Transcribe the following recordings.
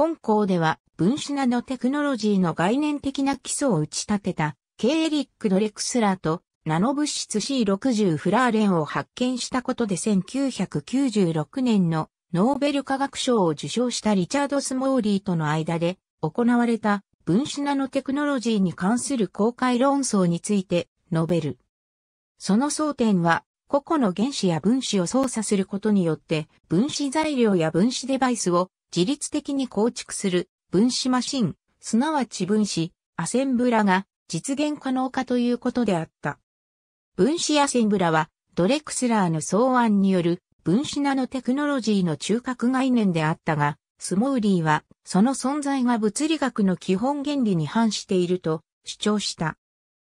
本校では分子ナノテクノロジーの概念的な基礎を打ち立てた、K. エリック・ドレクスラーとナノ物質 C60 フラーレンを発見したことで1996年のノーベル化学賞を受賞したリチャード・スモーリーとの間で行われた分子ナノテクノロジーに関する公開論争について述べる。その争点は個々の原子や分子を操作することによって分子材料や分子デバイスを自律的に構築する分子マシン、すなわち分子、アセンブラが実現可能かということであった。分子アセンブラはドレクスラーの草案による分子ナノテクノロジーの中核概念であったが、スモーリーはその存在が物理学の基本原理に反していると主張した。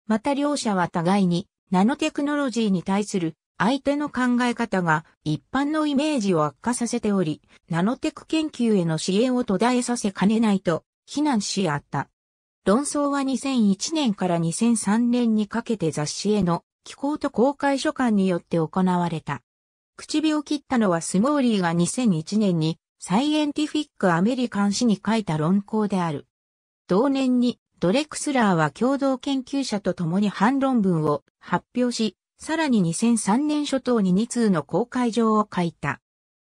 また両者は互いにナノテクノロジーに対する相手の考え方が一般のイメージを悪化させており、ナノテク研究への支援を途絶えさせかねないと非難しあった。論争は2001年から2003年にかけて雑誌への寄稿と公開書簡によって行われた。唇を切ったのはスモーリーが2001年にサイエンティフィックアメリカン誌に書いた論考である。同年にドレクスラーは共同研究者と共に反論文を発表し、さらに2003年初頭に2通の公開状を書いた。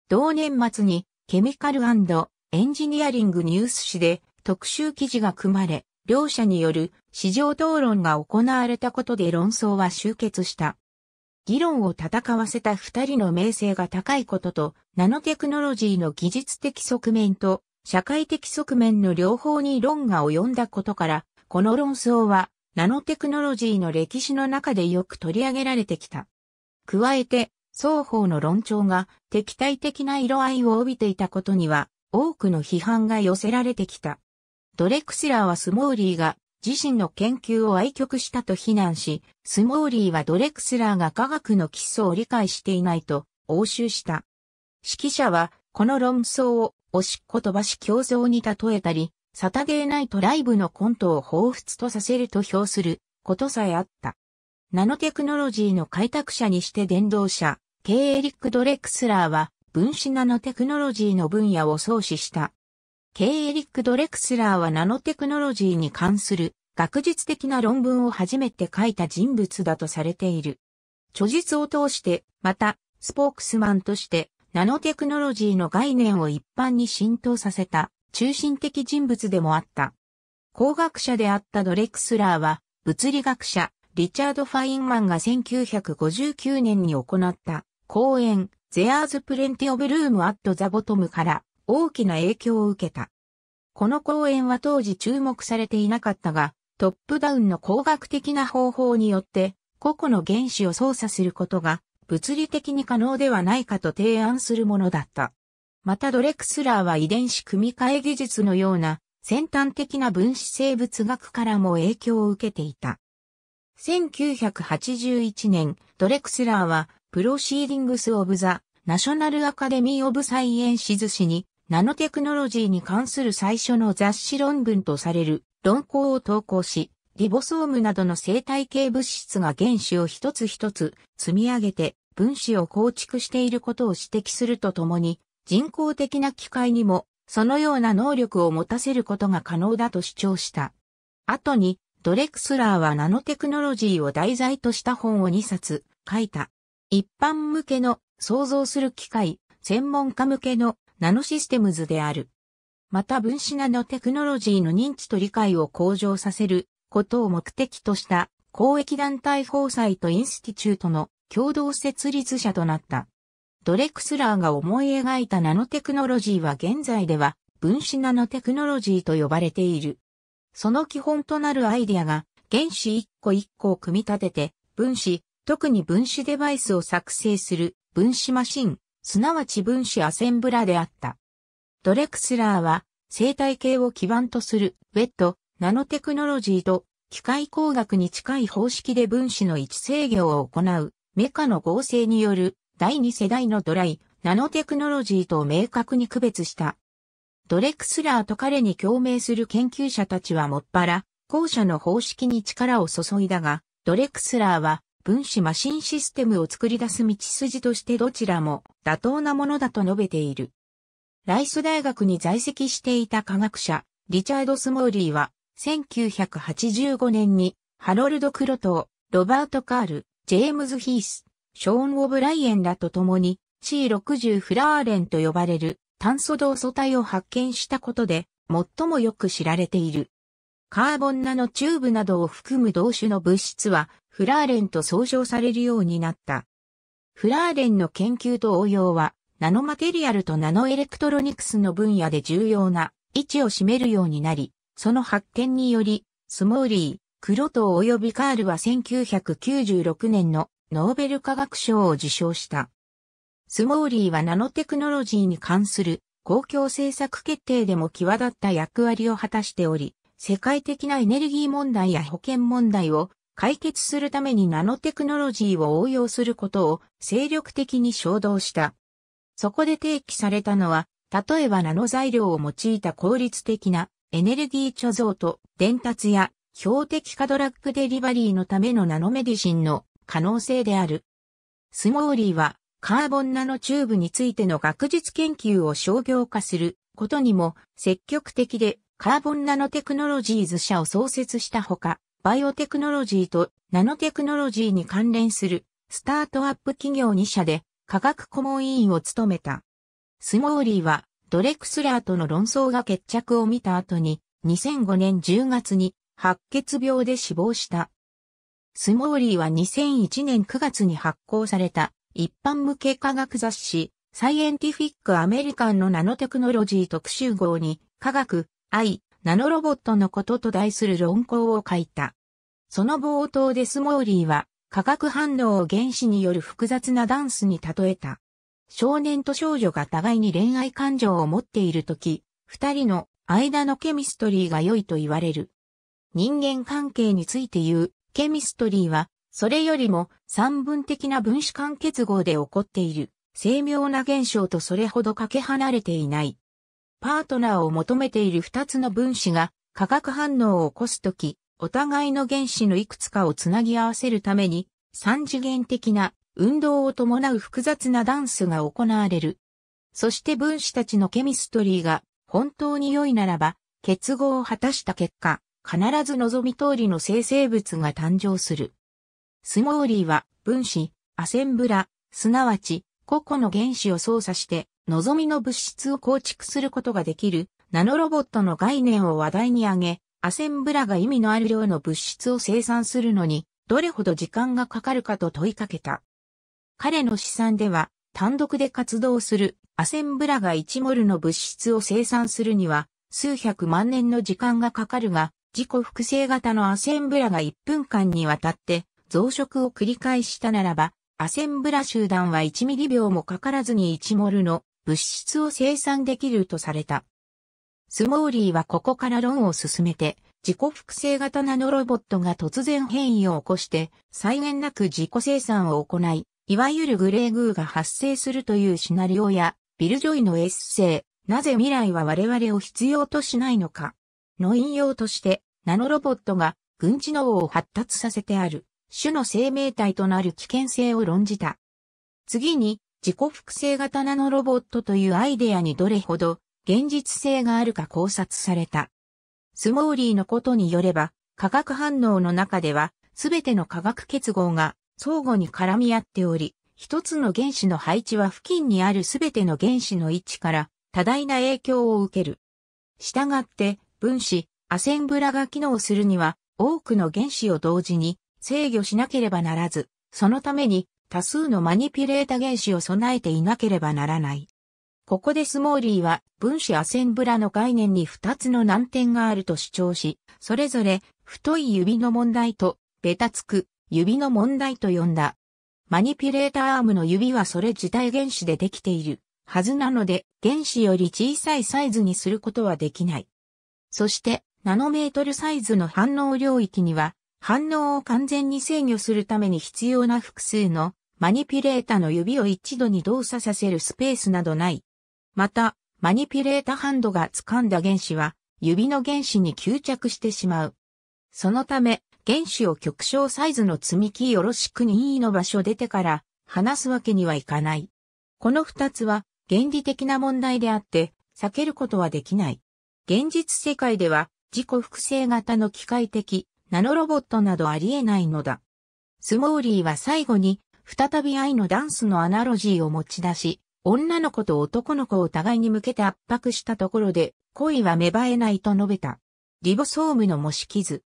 同年末にケミカルエンジニアリングニュース誌で特集記事が組まれ、両者による市場討論が行われたことで論争は終結した。議論を戦わせた二人の名声が高いことと、ナノテクノロジーの技術的側面と社会的側面の両方に論が及んだことから、この論争はナノテクノロジーの歴史の中でよく取り上げられてきた。加えて、双方の論調が敵対的な色合いを帯びていたことには、多くの批判が寄せられてきた。ドレクスラーはスモーリーが自身の研究を愛曲したと非難し、スモーリーはドレクスラーが科学の基礎を理解していないと応酬した。指揮者はこの論争を押しっこばし競争に例えたり、サタデーナイトライブのコントを彷彿とさせると評することさえあった。ナノテクノロジーの開拓者にして電動車、ケイ・エリック・ドレクスラーは分子ナノテクノロジーの分野を創始した。ケイ・エリック・ドレクスラーはナノテクノロジーに関する学術的な論文を初めて書いた人物だとされている。著述を通して、また、スポークスマンとして、ナノテクノロジーの概念を一般に浸透させた、中心的人物でもあった。工学者であったドレクスラーは、物理学者、リチャード・ファインマンが1959年に行った講演、ゼアーズ・プレンティオブ・ルーム・アット・ザ・ボトムから大きな影響を受けた。この講演は当時注目されていなかったが、トップダウンの工学的な方法によって、個々の原子を操作することが物理的に可能ではないかと提案するものだった。またドレクスラーは遺伝子組み換え技術のような先端的な分子生物学からも影響を受けていた。1981年、ドレクスラーはプロシーディングス・オブ・ザ・ナショナル・アカデミー・オブ・サイエンシズ誌にナノテクノロジーに関する最初の雑誌論文とされる論考を投稿し、リボソームなどの生態系物質が原子を一つ一つ積み上げて分子を構築していることを指摘するとともに、人工的な機械にもそのような能力を持たせることが可能だと主張した。後にドレクスラーはナノテクノロジーを題材とした本を2冊書いた。一般向けの創造する機械、専門家向けのナノシステムズである。また分子ナノテクノロジーの認知と理解を向上させることを目的とした公益団体サイトインスティチュートの共同設立者となった。ドレクスラーが思い描いたナノテクノロジーは現在では分子ナノテクノロジーと呼ばれている。その基本となるアイデアが原子一個一個を組み立てて分子、特に分子デバイスを作成する分子マシン、すなわち分子アセンブラであった。ドレクスラーは生態系を基盤とするウェット、ナノテクノロジーと機械工学に近い方式で分子の位置制御を行うメカの合成による第2世代のドライ、ナノテクノロジーと明確に区別した。ドレクスラーと彼に共鳴する研究者たちはもっぱら、後者の方式に力を注いだが、ドレクスラーは分子マシンシステムを作り出す道筋としてどちらも妥当なものだと述べている。ライス大学に在籍していた科学者、リチャード・スモーリーは、1985年に、ハロルド・クロトー、ロバート・カール、ジェームズ・ヒース、ショーン・オブライエンらと共に C60 フラーレンと呼ばれる炭素同素体を発見したことで最もよく知られている。カーボンナノチューブなどを含む同種の物質はフラーレンと相乗されるようになった。フラーレンの研究と応用はナノマテリアルとナノエレクトロニクスの分野で重要な位置を占めるようになり、その発見により、スモーリー、クロトー及びカールは1996年のノーベル化学賞を受賞した。スモーリーはナノテクノロジーに関する公共政策決定でも際立った役割を果たしており、世界的なエネルギー問題や保険問題を解決するためにナノテクノロジーを応用することを精力的に衝動した。そこで提起されたのは、例えばナノ材料を用いた効率的なエネルギー貯蔵と伝達や標的化ドラッグデリバリーのためのナノメディシンの可能性である。スモーリーはカーボンナノチューブについての学術研究を商業化することにも積極的でカーボンナノテクノロジーズ社を創設したほか、バイオテクノロジーとナノテクノロジーに関連するスタートアップ企業2社で科学顧問委員を務めた。スモーリーはドレクスラーとの論争が決着を見た後に2005年10月に白血病で死亡した。スモーリーは2001年9月に発行された一般向け科学雑誌サイエンティフィック・アメリカンのナノテクノロジー特集号に科学、愛、ナノロボットのことと題する論考を書いた。その冒頭でスモーリーは化学反応を原子による複雑なダンスに例えた。少年と少女が互いに恋愛感情を持っているとき、二人の間のケミストリーが良いと言われる。人間関係について言うケミストリーは、それよりも三分的な分子間結合で起こっている、精妙な現象とそれほどかけ離れていない。パートナーを求めている二つの分子が化学反応を起こすとき、お互いの原子のいくつかをつなぎ合わせるために、三次元的な運動を伴う複雑なダンスが行われる。そして分子たちのケミストリーが本当に良いならば、結合を果たした結果、必ず望み通りの生成物が誕生する。スモーリーは分子、アセンブラ、すなわち個々の原子を操作して望みの物質を構築することができるナノロボットの概念を話題に挙げ、アセンブラが意味のある量の物質を生産するのにどれほど時間がかかるかと問いかけた。彼の試算では単独で活動するアセンブラが1モルの物質を生産するには数百万年の時間がかかるが、自己複製型のアセンブラが1分間にわたって増殖を繰り返したならば、アセンブラ集団は1ミリ秒もかからずに1モルの物質を生産できるとされた。スモーリーはここから論を進めて、自己複製型ナノロボットが突然変異を起こして、際限なく自己生産を行い、いわゆるグレーグーが発生するというシナリオや、ビル・ジョイのエッセイ、なぜ未来は我々を必要としないのか、の引用として、ナノロボットが軍知能を発達させてある、種の生命体となる危険性を論じた。次に、自己複製型ナノロボットというアイデアにどれほど現実性があるか考察された。スモーリーのことによれば、化学反応の中では、すべての化学結合が相互に絡み合っており、一つの原子の配置は付近にあるすべての原子の位置から多大な影響を受ける。したがって、分子、アセンブラが機能するには、多くの原子を同時に制御しなければならず、そのために多数のマニピュレータ原子を備えていなければならない。ここでスモーリーは分子アセンブラの概念に2つの難点があると主張し、それぞれ太い指の問題とベタつく指の問題と呼んだ。マニピュレーターアームの指はそれ自体原子でできているはずなので原子より小さいサイズにすることはできない。そしてナノメートルサイズの反応領域には反応を完全に制御するために必要な複数のマニピュレータの指を一度に動作させるスペースなどない。また、マニピュレータハンドが掴んだ原子は指の原子に吸着してしまう。そのため、原子を極小サイズの積み木よろしく任意の場所出てから離すわけにはいかない。この二つは原理的な問題であって避けることはできない。現実世界では自己複製型の機械的ナノロボットなどありえないのだ。スモーリーは最後に再び愛のダンスのアナロジーを持ち出し、女の子と男の子を互いに向けて圧迫したところで恋は芽生えないと述べた。リボソームの模式図。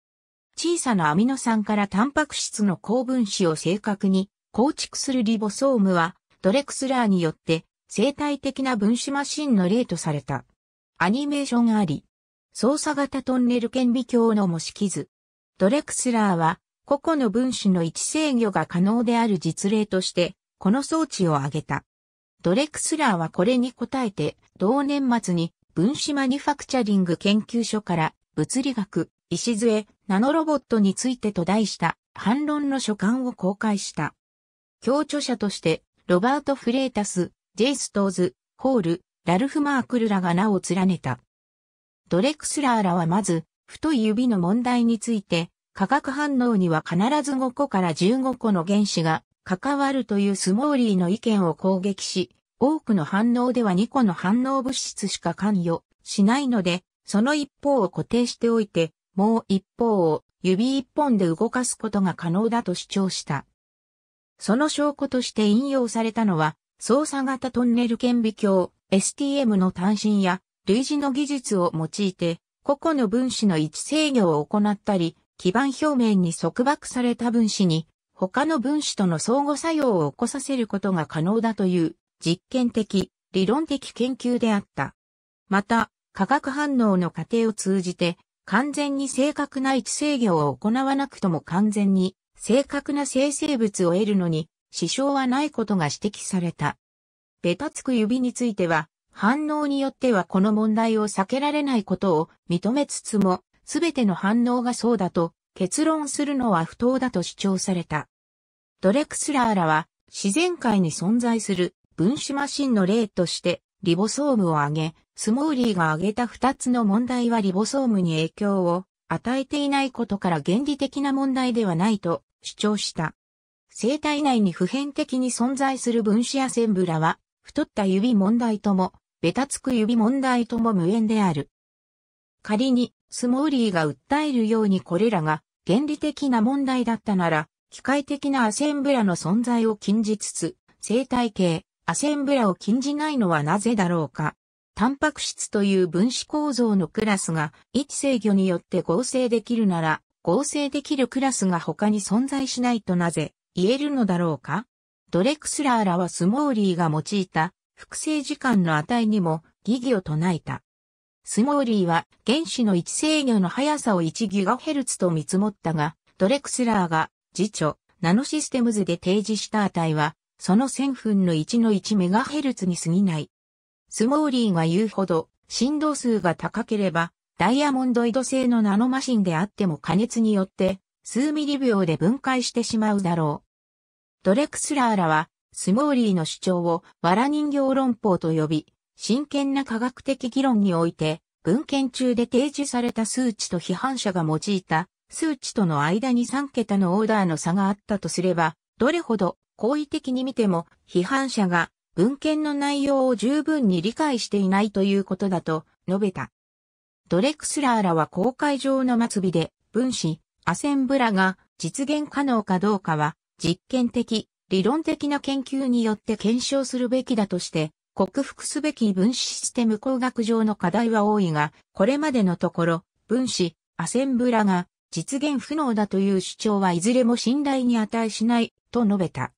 小さなアミノ酸からタンパク質の高分子を正確に構築するリボソームはドレクスラーによって生態的な分子マシンの例とされた。アニメーションあり、操作型トンネル顕微鏡の模式図。ドレクスラーは、個々の分子の位置制御が可能である実例として、この装置を挙げた。ドレクスラーはこれに応えて、同年末に分子マニファクチャリング研究所から物理学、礎、ナノロボットについてと題した反論の書簡を公開した。協調者として、ロバート・フレータス、ジェイストーズ、ホール、ラルフ・マークルらが名を連ねた。ドレクスラーらはまず、太い指の問題について、化学反応には必ず5個から15個の原子が関わるというスモーリーの意見を攻撃し、多くの反応では2個の反応物質しか関与しないので、その一方を固定しておいて、もう一方を指一本で動かすことが可能だと主張した。その証拠として引用されたのは、操作型トンネル顕微鏡、STM の単身や類似の技術を用いて、個々の分子の位置制御を行ったり、基板表面に束縛された分子に、他の分子との相互作用を起こさせることが可能だという実験的、理論的研究であった。また、化学反応の過程を通じて、完全に正確な位置制御を行わなくとも完全に正確な生成物を得るのに支障はないことが指摘された。ベタつく指については、反応によってはこの問題を避けられないことを認めつつも、すべての反応がそうだと結論するのは不当だと主張された。ドレクスラーらは自然界に存在する分子マシンの例としてリボソームを挙げ、スモーリーが挙げた二つの問題はリボソームに影響を与えていないことから原理的な問題ではないと主張した。生体内に普遍的に存在する分子アセンブラは太った指問題とも、ベタつく指問題とも無縁である。仮に、スモーリーが訴えるようにこれらが原理的な問題だったなら、機械的なアセンブラの存在を禁じつつ、生態系、アセンブラを禁じないのはなぜだろうか。タンパク質という分子構造のクラスが位置制御によって合成できるなら、合成できるクラスが他に存在しないとなぜ言えるのだろうかドレクスラーらはスモーリーが用いた複製時間の値にも疑義を唱えた。スモーリーは原子の位置制御の速さを 1GHz と見積もったが、ドレクスラーが次著ナノシステムズで提示した値は、その1000分の1の 1MHz に過ぎない。スモーリーが言うほど振動数が高ければ、ダイヤモンドイド製のナノマシンであっても加熱によって数ミリ秒で分解してしまうだろう。ドレクスラーらは、スモーリーの主張を、藁人形論法と呼び、真剣な科学的議論において、文献中で提示された数値と批判者が用いた数値との間に3桁のオーダーの差があったとすれば、どれほど好意的に見ても批判者が文献の内容を十分に理解していないということだと述べた。ドレクスラーらは公開上の末尾で分子、アセンブラが実現可能かどうかは実験的、理論的な研究によって検証するべきだとして、克服すべき分子システム工学上の課題は多いが、これまでのところ、分子、アセンブラが実現不能だという主張はいずれも信頼に値しないと述べた。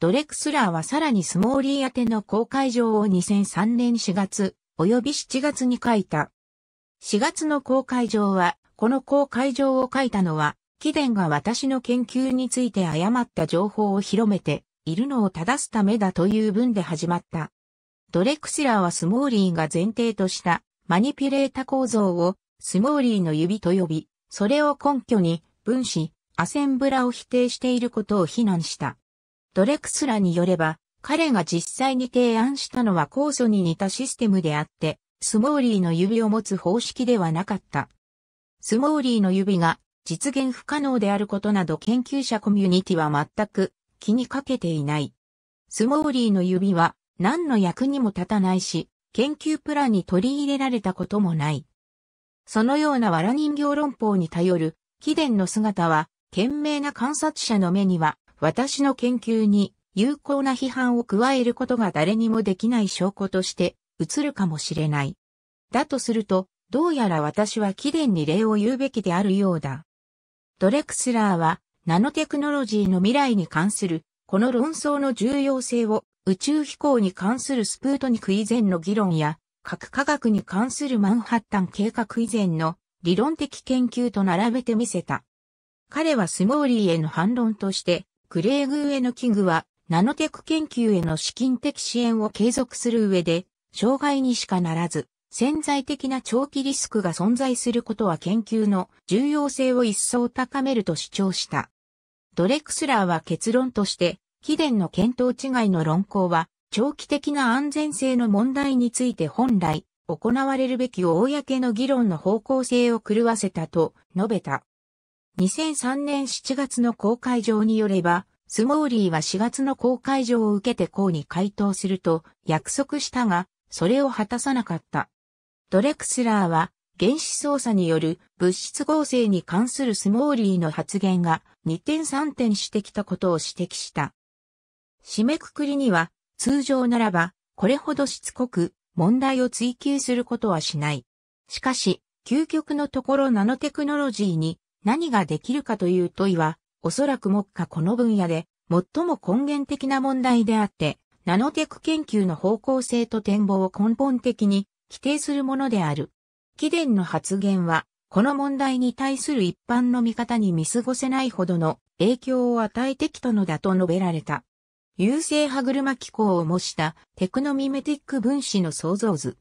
ドレクスラーはさらにスモーリー宛ての公開状を2003年4月及び7月に書いた。4月の公開状は、この公開状を書いたのは貴殿が私の研究について誤った情報を広めているのを正すためだという文で始まった。ドレクシラーはスモーリーが前提としたマニピュレータ構造をスモーリーの指と呼び、それを根拠に分子、アセンブラを否定していることを非難した。ドレクスラによれば、彼が実際に提案したのは酵素に似たシステムであって、スモーリーの指を持つ方式ではなかった。スモーリーの指が実現不可能であることなど研究者コミュニティは全く気にかけていない。スモーリーの指は何の役にも立たないし、研究プランに取り入れられたこともない。そのような藁人形論法に頼る、貴殿の姿は、賢明な観察者の目には、私の研究に有効な批判を加えることが誰にもできない証拠として映るかもしれない。だとすると、どうやら私は貴殿に礼を言うべきであるようだ。ドレクスラーは、ナノテクノロジーの未来に関する、この論争の重要性を、宇宙飛行に関するスプートニク以前の議論や、核科学に関するマンハッタン計画以前の理論的研究と並べてみせた。彼はスモーリーへの反論として、クレーグ・上の器具は、ナノテク研究への資金的支援を継続する上で、障害にしかならず、潜在的な長期リスクが存在することは研究の重要性を一層高めると主張した。ドレクスラーは結論として、貴殿の見当違いの論考は、長期的な安全性の問題について本来、行われるべき公の議論の方向性を狂わせたと述べた。2003年7月の公開上によれば、スモーリーは4月の公開上を受けて公に回答すると約束したが、それを果たさなかった。ドレクスラーは原子操作による物質合成に関するスモーリーの発言が2点3点してきたことを指摘した。締めくくりには通常ならばこれほどしつこく問題を追求することはしない。しかし、究極のところナノテクノロジーに何ができるかという問いは、おそらく目下この分野で最も根源的な問題であって、ナノテク研究の方向性と展望を根本的に否定するものである。貴殿の発言は、この問題に対する一般の見方に見過ごせないほどの影響を与えてきたのだと述べられた。優勢歯車機構を模したテクノミメティック分子の創造図。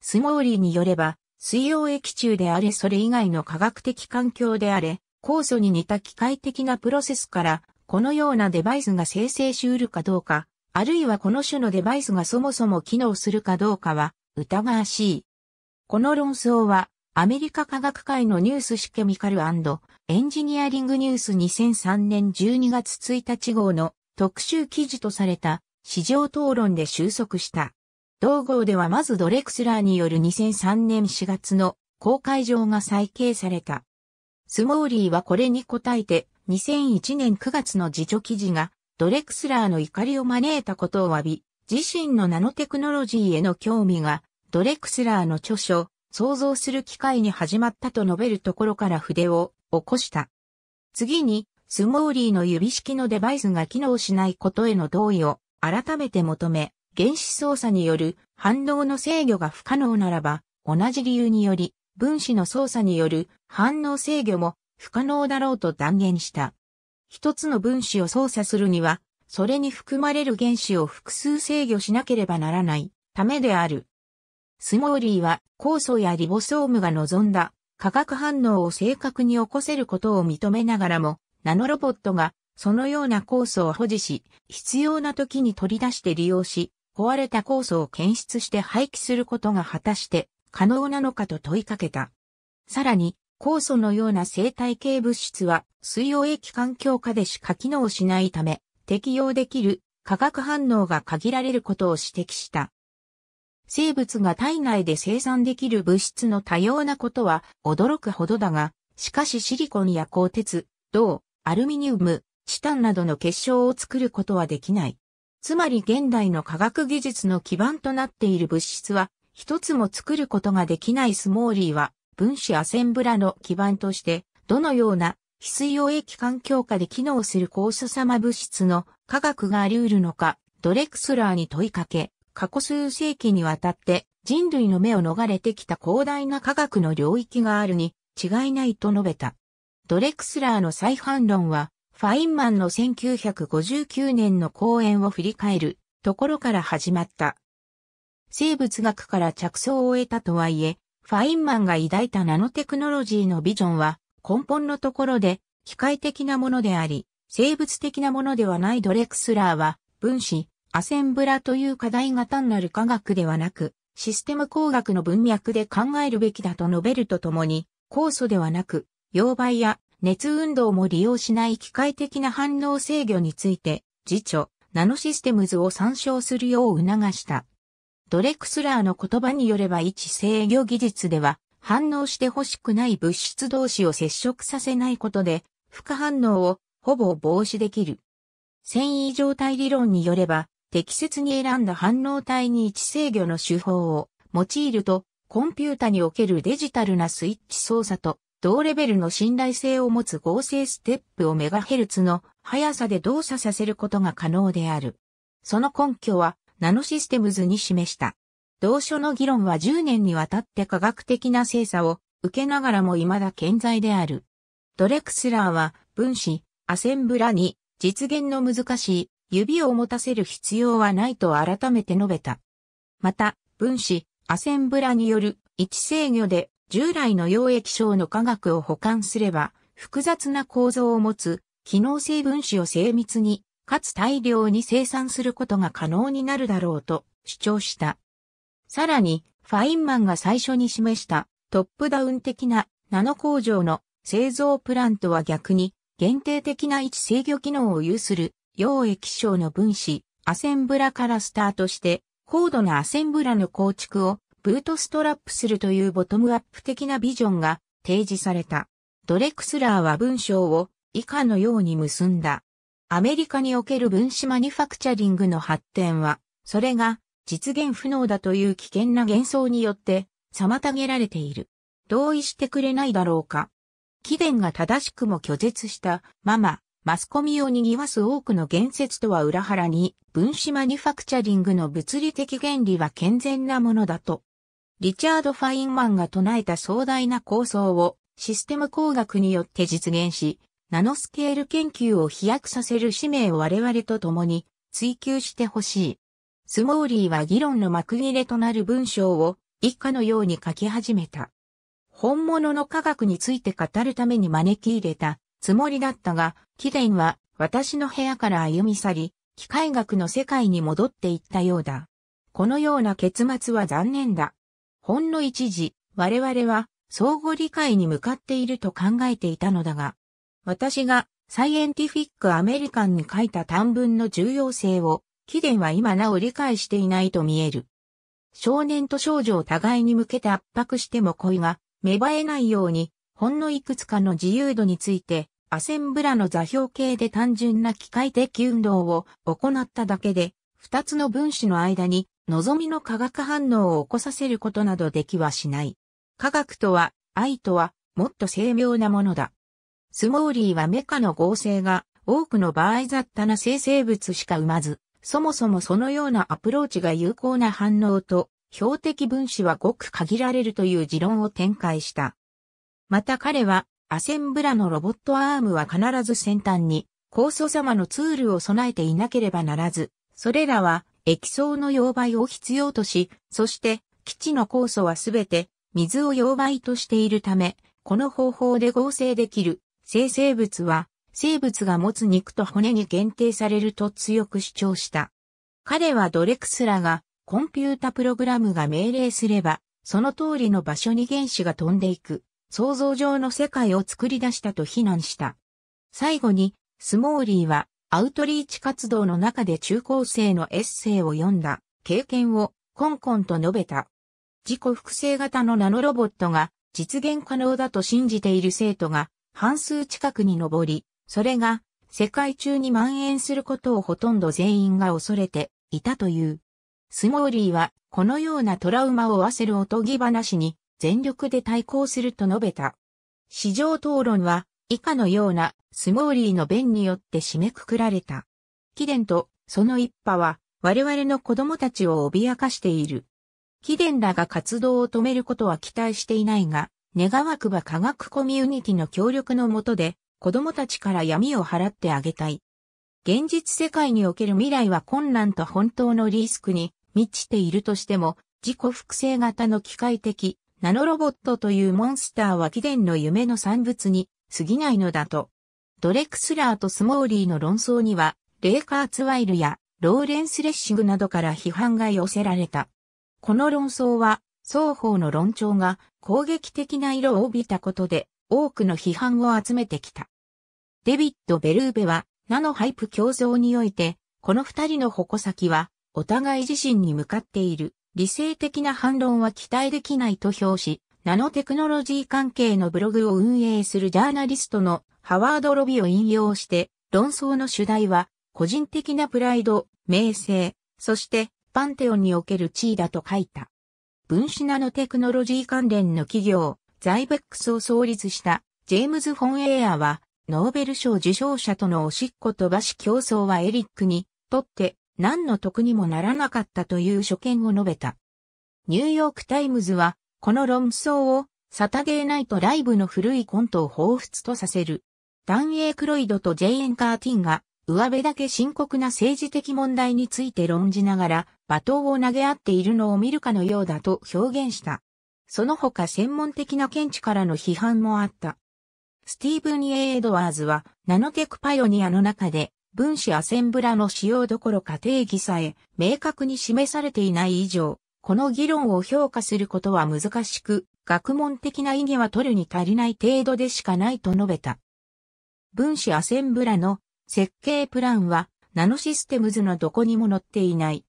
スモーリーによれば、水溶液中であれそれ以外の科学的環境であれ、酵素に似た機械的なプロセスから、このようなデバイスが生成し得るかどうか、あるいはこの種のデバイスがそもそも機能するかどうかは、疑わしい。この論争は、アメリカ科学界のニュースシケミカルエンジニアリングニュース2003年12月1日号の特集記事とされた市場討論で収束した。同号ではまずドレクスラーによる2003年4月の公開状が再掲された。スモーリーはこれに応えて2001年9月の自助記事がドレクスラーの怒りを招いたことを詫び、自身のナノテクノロジーへの興味が、ドレクスラーの著書、想像する機会に始まったと述べるところから筆を起こした。次に、スモーリーの指式のデバイスが機能しないことへの同意を改めて求め、原子操作による反応の制御が不可能ならば、同じ理由により、分子の操作による反応制御も不可能だろうと断言した。一つの分子を操作するには、それに含まれる原子を複数制御しなければならないためである。スモーリーは酵素やリボソームが望んだ化学反応を正確に起こせることを認めながらも、ナノロボットがそのような酵素を保持し、必要な時に取り出して利用し、壊れた酵素を検出して廃棄することが果たして可能なのかと問いかけた。さらに、酵素のような生態系物質は水溶液環境下でしか機能しないため、適用できる化学反応が限られることを指摘した。生物が体内で生産できる物質の多様なことは驚くほどだが、しかしシリコンや鋼鉄、銅、アルミニウム、チタンなどの結晶を作ることはできない。つまり現代の科学技術の基盤となっている物質は一つも作ることができないスモーリーは分子アセンブラの基盤としてどのような非水溶液環境下で機能する酵素様物質の科学があり得るのか、ドレクスラーに問いかけ、過去数世紀にわたって人類の目を逃れてきた広大な科学の領域があるに違いないと述べた。ドレクスラーの再反論は、ファインマンの1959年の講演を振り返るところから始まった。生物学から着想を得たとはいえ、ファインマンが抱いたナノテクノロジーのビジョンは、根本のところで機械的なものであり、生物的なものではないドレクスラーは、分子、アセンブラという課題が単なる科学ではなく、システム工学の文脈で考えるべきだと述べるとともに、酵素ではなく、溶媒や熱運動も利用しない機械的な反応制御について、自著、ナノシステムズを参照するよう促した。ドレクスラーの言葉によれば一制御技術では、反応して欲しくない物質同士を接触させないことで、副反応をほぼ防止できる。繊維状態理論によれば、適切に選んだ反応体に位置制御の手法を用いると、コンピュータにおけるデジタルなスイッチ操作と同レベルの信頼性を持つ合成ステップをメガヘルツの速さで動作させることが可能である。その根拠はナノシステムズに示した。同書の議論は10年にわたって科学的な精査を受けながらも未だ健在である。ドレクスラーは分子、アセンブラに実現の難しい指を持たせる必要はないと改めて述べた。また、分子、アセンブラによる位置制御で従来の溶液症の科学を補完すれば複雑な構造を持つ機能性分子を精密にかつ大量に生産することが可能になるだろうと主張した。さらに、ファインマンが最初に示したトップダウン的なナノ工場の製造プラントは逆に限定的な位置制御機能を有する溶液症の分子、アセンブラからスタートして、高度なアセンブラの構築をブートストラップするというボトムアップ的なビジョンが提示された。ドレクスラーは文章を以下のように結んだ。アメリカにおける分子マニファクチャリングの発展は、それが実現不能だという危険な幻想によって妨げられている。同意してくれないだろうか。貴殿が正しくも拒絶したママ、マスコミを賑わす多くの言説とは裏腹に分子マニファクチャリングの物理的原理は健全なものだと。リチャード・ファインマンが唱えた壮大な構想をシステム工学によって実現し、ナノスケール研究を飛躍させる使命を我々と共に追求してほしい。スモーリーは議論の幕切れとなる文章を一家のように書き始めた。本物の科学について語るために招き入れたつもりだったが、貴殿は私の部屋から歩み去り、機械学の世界に戻っていったようだ。このような結末は残念だ。ほんの一時、我々は相互理解に向かっていると考えていたのだが、私がサイエンティフィック・アメリカンに書いた短文の重要性を貴殿は今なお理解していないと見える。少年と少女を互いに向けて圧迫しても恋が芽生えないように、ほんのいくつかの自由度について、アセンブラの座標系で単純な機械的運動を行っただけで、二つの分子の間に望みの化学反応を起こさせることなどできはしない。科学とは、愛とは、もっと精妙なものだ。スモーリーはメカの合成が多くの場合雑多な生成物しか生まず、そもそもそのようなアプローチが有効な反応と、標的分子はごく限られるという持論を展開した。また彼は、アセンブラのロボットアームは必ず先端に、高素様のツールを備えていなければならず、それらは、液層の溶媒を必要とし、そして、基地の酵素はすべて、水を溶媒としているため、この方法で合成できる、生成物は、生物が持つ肉と骨に限定されると強く主張した。彼はドレクスラがコンピュータプログラムが命令すれば、その通りの場所に原子が飛んでいく、想像上の世界を作り出したと非難した。最後に、スモーリーはアウトリーチ活動の中で中高生のエッセイを読んだ経験をコンコンと述べた。自己複製型のナノロボットが実現可能だと信じている生徒が半数近くに上り、それが世界中に蔓延することをほとんど全員が恐れていたという。スモーリーはこのようなトラウマを負わせるおとぎ話に全力で対抗すると述べた。市場討論は以下のようなスモーリーの弁によって締めくくられた。貴殿とその一派は我々の子供たちを脅かしている。貴殿らが活動を止めることは期待していないが、願わくば科学コミュニティの協力のもとで子供たちから闇を払ってあげたい。現実世界における未来は困難と本当のリスクに満ちているとしても、自己複製型の機械的ナノロボットというモンスターは貴殿の夢の産物に過ぎないのだと。ドレクスラーとスモーリーの論争には、レイカーツワイルやローレンス・レッシングなどから批判が寄せられた。この論争は、双方の論調が攻撃的な色を帯びたことで多くの批判を集めてきた。デビッド・ベルーベは、ナノハイプ共存において、この二人の矛先は、お互い自身に向かっている、理性的な反論は期待できないと評し、ナノテクノロジー関係のブログを運営するジャーナリストのハワード・ロビを引用して、論争の主題は、個人的なプライド、名声、そしてパンテオンにおける地位だと書いた。分子ナノテクノロジー関連の企業、ザイベックスを創立したジェームズ・フォン・エアは、ノーベル賞受賞者とのおしっことばし競争はエリックにとって何の得にもならなかったという所見を述べた。ニューヨークタイムズは、この論争を、サタゲーナイトライブの古いコントを彷彿とさせる。ダン・エイクロイドとジェイ・エンカーティンが、上辺だけ深刻な政治的問題について論じながら、罵倒を投げ合っているのを見るかのようだと表現した。その他専門的な見地からの批判もあった。スティーブン・エイドワーズは、ナノテクパイオニアの中で、分子アセンブラの使用どころか定義さえ明確に示されていない以上、この議論を評価することは難しく、学問的な意義は取るに足りない程度でしかないと述べた。分子アセンブラの設計プランはナノシステムズのどこにも載っていない。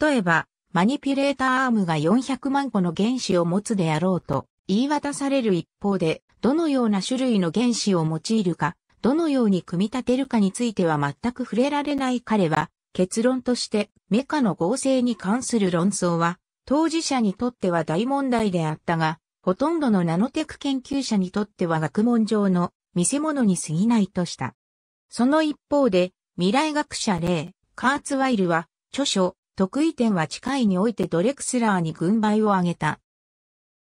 例えば、マニピュレーターアームが400万個の原子を持つであろうと言い渡される一方で、どのような種類の原子を用いるか、どのように組み立てるかについては全く触れられない彼は、結論としてメカの合成に関する論争は、当事者にとっては大問題であったが、ほとんどのナノテク研究者にとっては学問上の見せ物に過ぎないとした。その一方で、未来学者例、カーツワイルは、著書、得意点は近いにおいてドレクスラーに軍配を上げた。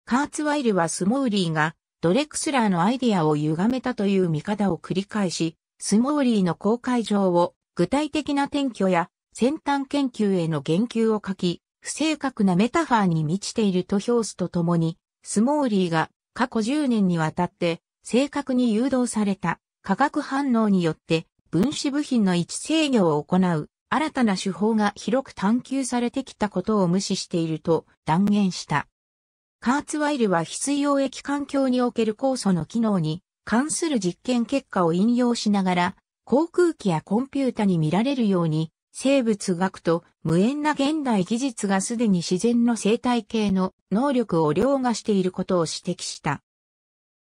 カーツワイルはスモーリーがドレクスラーのアイディアを歪めたという見方を繰り返し、スモーリーの公開上を具体的な転居や先端研究への言及を書き、不正確なメタファーに満ちていると評すとともに、スモーリーが過去10年にわたって正確に誘導された化学反応によって分子部品の位置制御を行う新たな手法が広く探求されてきたことを無視していると断言した。カーツワイルは非水溶液環境における酵素の機能に関する実験結果を引用しながら、航空機やコンピュータに見られるように、生物学と無縁な現代技術がすでに自然の生態系の能力を凌駕していることを指摘した。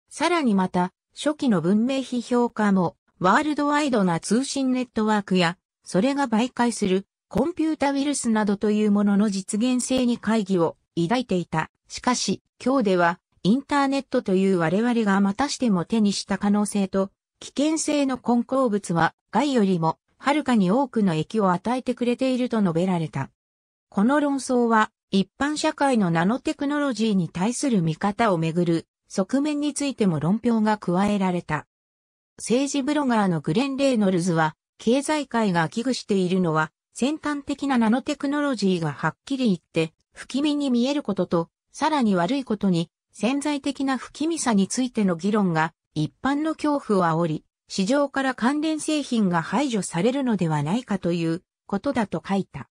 さらにまた、初期の文明批評家も、ワールドワイドな通信ネットワークや、それが媒介するコンピュータウイルスなどというものの実現性に会議を抱いていたしかし、今日では、インターネットという我々がまたしても手にした可能性と、危険性の混合物は、害よりも、はるかに多くの益を与えてくれていると述べられた。この論争は、一般社会のナノテクノロジーに対する見方をめぐる、側面についても論評が加えられた。政治ブロガーのグレン・レイノルズは、経済界が危惧しているのは、先端的なナノテクノロジーがはっきり言って、不気味に見えることと、さらに悪いことに、潜在的な不気味さについての議論が、一般の恐怖を煽り、市場から関連製品が排除されるのではないかということだと書いた。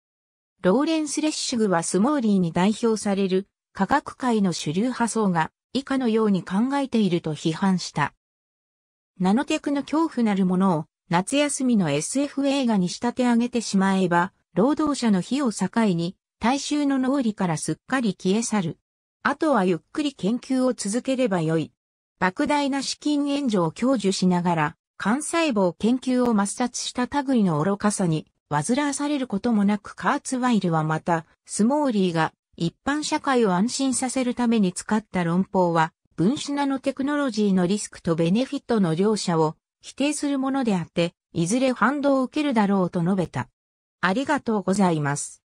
ローレンス・レッシュグはスモーリーに代表される科学界の主流派層が以下のように考えていると批判した。ナノテクの恐怖なるものを夏休みの SF 映画に仕立て上げてしまえば、労働者の火を境に大衆の脳裏からすっかり消え去る。あとはゆっくり研究を続ければよい。莫大な資金援助を享受しながら、幹細胞研究を抹殺した類の愚かさに、煩わされることもなくカーツワイルはまた、スモーリーが一般社会を安心させるために使った論法は、分子ナノテクノロジーのリスクとベネフィットの両者を否定するものであって、いずれ反動を受けるだろうと述べた。ありがとうございます。